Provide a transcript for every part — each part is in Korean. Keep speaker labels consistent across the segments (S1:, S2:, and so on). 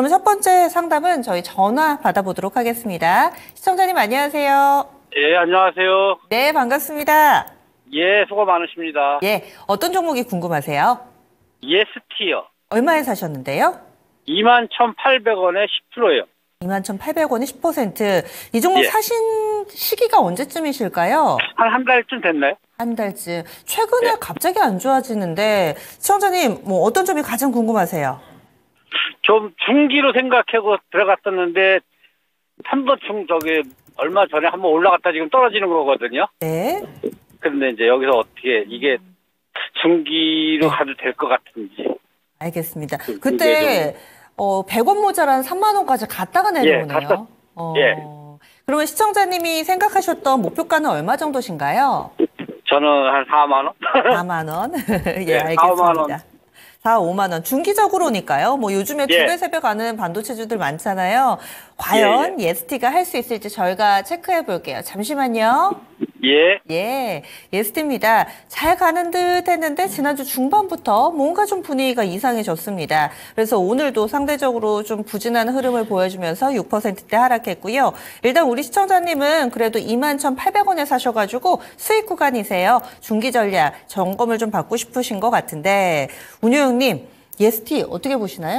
S1: 그럼첫 번째 상담은 저희 전화 받아보도록 하겠습니다. 시청자님 안녕하세요.
S2: 예, 안녕하세요.
S1: 네, 반갑습니다.
S2: 예, 수고 많으십니다. 예,
S1: 어떤 종목이 궁금하세요?
S2: 예스티요.
S1: 얼마에 사셨는데요?
S2: 21,800원에 1 0요
S1: 21,800원에 10%. 이 종목 예. 사신 시기가 언제쯤이실까요? 한 한 달쯤 됐나요? 한 달쯤. 최근에 예. 갑자기 안 좋아지는데 시청자님, 뭐 어떤 점이 가장 궁금하세요?
S2: 좀 중기로 생각하고 들어갔었는데 한번중 저기 얼마 전에 한 번 올라갔다 지금 떨어지는 거거든요. 네. 런데 이제 여기서 어떻게 이게 중기로 네. 가도 될 것 같은지.
S1: 알겠습니다. 음, 그때 어, 100원 모자란 3만 원까지 갔다가 예, 내려오네요. 갔다, 어, 예. 그러면 시청자님이 생각하셨던 목표가는 얼마 정도신가요? 저는 한 4만 원. 4만 원. 예, 네, 알겠습니다. 4만 원 4, 5만 원 중기적으로니까요. 뭐 요즘에 예. 두배 세배 가는 반도체주들 많잖아요. 예, 예. 과연 예, 예스티가 할 수 있을지 저희가 체크해 볼게요. 잠시만요. 예. 예, 예스트입니다. 잘 가는 듯 했는데 지난주 중반부터 뭔가 좀 분위기가 이상해졌습니다. 그래서 오늘도 상대적으로 좀 부진한 흐름을 보여주면서 6%대 하락했고요. 일단 우리 시청자님은 그래도 21,800원에 사셔가지고 수익 구간이세요. 중기 전략 점검을 좀 받고 싶으신 것 같은데 운효영님 예스티 어떻게 보시나요?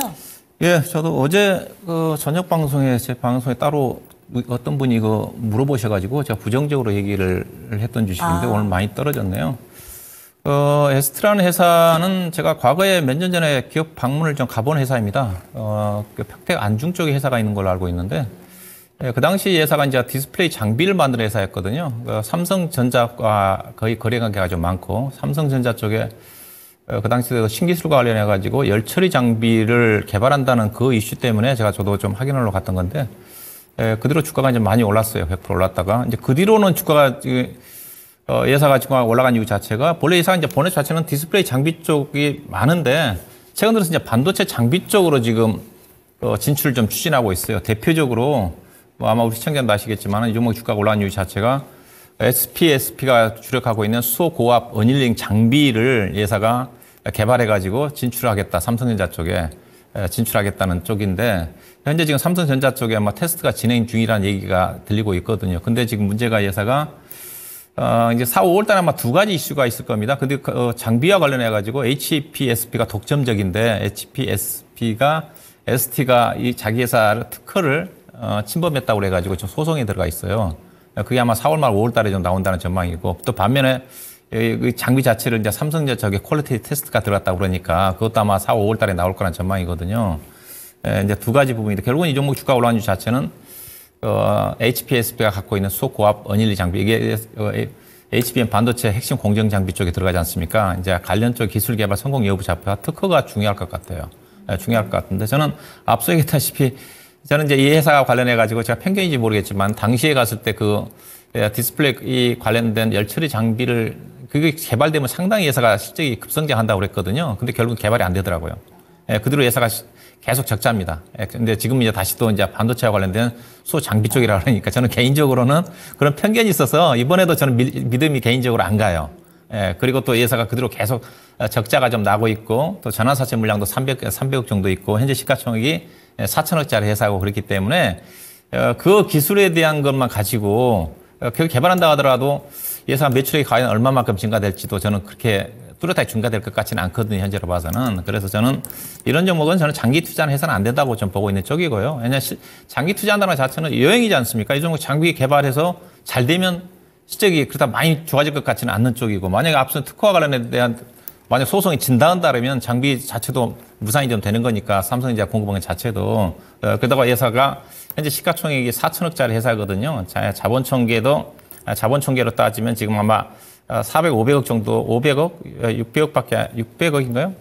S2: 예, 저도 어제 그 저녁 방송에 제 방송에 따로 뭐 어떤 분이 이거 물어보셔가지고 제가 부정적으로 얘기를 했던 주식인데 아. 오늘 많이 떨어졌네요. 어, 에스트라는 회사는 제가 과거에 몇 년 전에 기업 방문을 좀 가본 회사입니다. 어, 평택 그 안중 쪽에 회사가 있는 걸로 알고 있는데 예, 그 당시 회사가 이제 디스플레이 장비를 만드는 회사였거든요. 그 삼성전자와 거의 거래 관계가 좀 많고 삼성전자 쪽에 어, 그당시 신기술과 관련해 가지고 열처리 장비를 개발한다는 그 이슈 때문에 제가 저도 좀 확인하러 갔던 건데 예, 그대로 주가가 이제 많이 올랐어요. 100% 올랐다가 이제 그 뒤로는 주가가 어, 예사 가치가 올라간 이유 자체가 본래 예사 이제 보내 자체는 디스플레이 장비 쪽이 많은데 최근 들어서 이제 반도체 장비 쪽으로 지금 어, 진출을 좀 추진하고 있어요. 대표적으로 뭐 아마 우리 시청자도 아시겠지만 이 종목 주가가 올라간 이유 자체가 SP, SP가 주력하고 있는 수고압 어닐링 장비를 예사가 개발해가지고 진출하겠다. 삼성전자 쪽에 진출하겠다는 쪽인데 현재 지금 삼성전자 쪽에 아마 테스트가 진행 중이라는 얘기가 들리고 있거든요. 근데 지금 문제가 예사가 어, 이제 4, 5월 달에 아마 두 가지 이슈가 있을 겁니다. 근데 그, 어, 장비와 관련해 가지고 HPSP가 독점적인데 HPSP가 ST가 이 자기 회사 를 특허를 어, 침범했다고 그래 가지고 지금 소송에 들어가 있어요. 그게 아마 4월 말 5월 달에 좀 나온다는 전망이고 또 반면에 이 장비 자체를 이제 삼성전자 쪽에 퀄리티 테스트가 들어갔다고 그러니까 그것도 아마 4, 5월 달에 나올 거라는 전망이거든요. 이제 두 가지 부분인데 결국은 이 종목 주가 올라온 이유 자체는 어, HPSP가 갖고 있는 수고압 소 언일리 장비 이게 어, HBM 반도체 핵심 공정 장비 쪽에 들어가지 않습니까? 이제 관련 쪽 기술 개발 성공 여부 잡혀 특허가 중요할 것 같아요. 네, 중요할 것 같은데 저는 앞서 얘기했다시피 저는 이제 이 회사와 관련해 가지고 제가 편견인지 모르겠지만 당시에 갔을 때 그 디스플레이 관련된 열처리 장비를 그게 개발되면 상당히 회사가 실적이 급성장한다고 그랬거든요. 근데 결국 개발이 안 되더라고요. 예, 그대로 예사가 계속 적자입니다. 예, 근데 지금 이제 다시 또 이제 반도체와 관련된 소장비 쪽이라 그러니까 저는 개인적으로는 그런 편견이 있어서 이번에도 저는 믿음이 개인적으로 안 가요. 예, 그리고 또 예사가 그대로 계속 어, 적자가 좀 나고 있고 또 전환사채 물량도 300, 300억 정도 있고 현재 시가총액이 4천억짜리 예, 회사고 그렇기 때문에 어, 그 기술에 대한 것만 가지고 어, 결국 개발한다 하더라도 예산 매출액이 과연 얼마만큼 증가될지도 저는 그렇게 뚜렷하게 중과될 것 같지는 않거든요. 현재로 봐서는. 그래서 저는 이런 종목은 저는 장기 투자는 해서는 안 된다고 좀 보고 있는 쪽이고요. 왜냐 면 장기 투자한다는 자체는 여행이지 않습니까? 이 종목 장기 개발해서 잘 되면 실적이 그렇다 많이 좋아질 것 같지는 않는 쪽이고 만약에 앞서 특허와 관련에 대한 만약 소송이 진다는 따르면 장비 자체도 무산이 좀 되는 거니까 삼성전자 공급원 자체도 어, 그러다가 회사가 현재 시가총액이 4천억짜리 회사거든요. 자, 자본총계도 아, 자본총계로 따지면 지금 아마 400, 아, 500억 정도, 500억, 600억밖에 아, 600억인가요?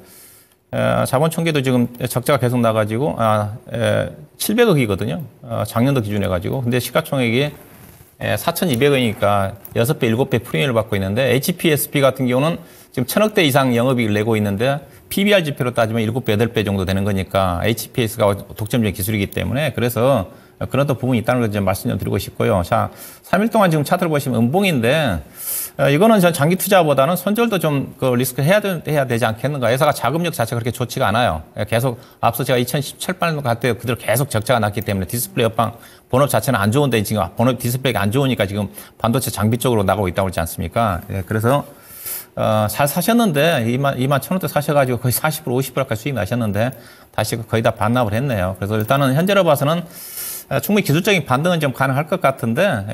S2: 아, 자본 총계도 지금 적자가 계속 나가지고 아, 700억이거든요. 예, 작년도 기준해 가지고. 근데 시가총액이 4 예, 2 0 0억이니까 6배, 7배 프리미엄을 받고 있는데 HPSP 같은 경우는 지금 1,000억대 이상 영업이익을 내고 있는데 PBR 지표로 따지면 7배, 8배 정도 되는 거니까 HPS가 독점적인 기술이기 때문에 그래서 그런 또 부분이 있다는 걸이 말씀드리고 싶고요. 자, 3일 동안 지금 차트를 보시면 음봉인데 어, 이거는 전 장기 투자보다는 손절도 좀그 리스크 해야, 되, 해야 되지 않겠는가. 회사가 자금력 자체가 그렇게 좋지가 않아요. 예, 계속 앞서 제가 2017년 갈때 그대로 계속 적자가 났기 때문에 디스플레이 업황 본업 자체는 안 좋은데 지금 아, 본업 디스플레이가 안 좋으니까 지금 반도체 장비 쪽으로 나가고 있다고 그러지 않습니까? 예, 그래서 어, 잘 사셨는데 2만, 2만 천원대 사셔가지고 거의 40% 50%까지 수익 나셨는데 다시 거의 다 반납을 했네요. 그래서 일단은 현재로 봐서는 아, 충분히 기술적인 반등은 좀 가능할 것 같은데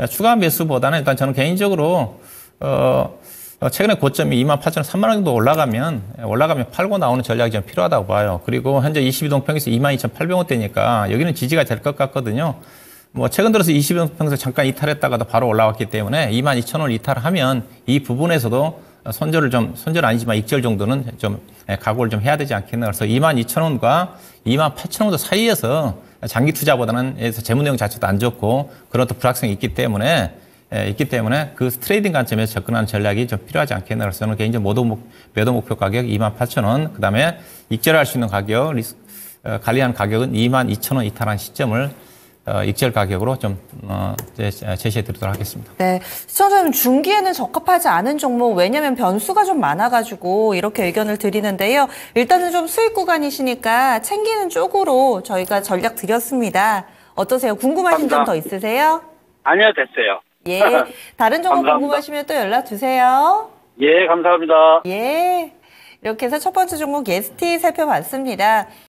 S2: 예, 추가 매수보다는 일단 저는 개인적으로 어, 어 최근에 고점이 2만 8천 원, 3만 원 정도 올라가면 예, 올라가면 팔고 나오는 전략이 좀 필요하다고 봐요. 그리고 현재 22동 평에서 2만 2,800원대니까 여기는 지지가 될 것 같거든요. 뭐 최근 들어서 2 0동평에서 잠깐 이탈했다가도 바로 올라왔기 때문에 2 2 0 0원 이탈하면 이 부분에서도 손절을 좀 손절 아니지만 익절 정도는 좀 예, 각오를 좀 해야 되지 않겠나 그래서 2 2 0 0원과2 8 0 0원 사이에서 장기 투자보다는 재무 내용 자체도 안 좋고 그런 또 불확성이 있기 때문에 에, 예, 있기 때문에 그 트레이딩 관점에서 접근하는 전략이 좀 필요하지 않겠나 그래 저는 개인적으로 모도 목, 매도 목표 가격 28,000원 그다음에 익절할 수 있는 가격 리스, 어, 관리한 가격은 22,000원 이탈한 시점을 어, 익절 가격으로 좀 어, 제시해 드리도록 하겠습니다.
S1: 네, 시청자님 중기에는 적합하지 않은 종목 왜냐하면 변수가 좀 많아가지고 이렇게 의견을 드리는데요. 일단은 좀 수익 구간이시니까 챙기는 쪽으로 저희가 전략 드렸습니다. 어떠세요? 궁금하신 점 더 있으세요? 아니요, 됐어요. 예, 다른 정보 궁금하시면 또 연락 주세요. 예, 감사합니다. 예. 이렇게 해서 첫 번째 종목 예스티 살펴봤습니다.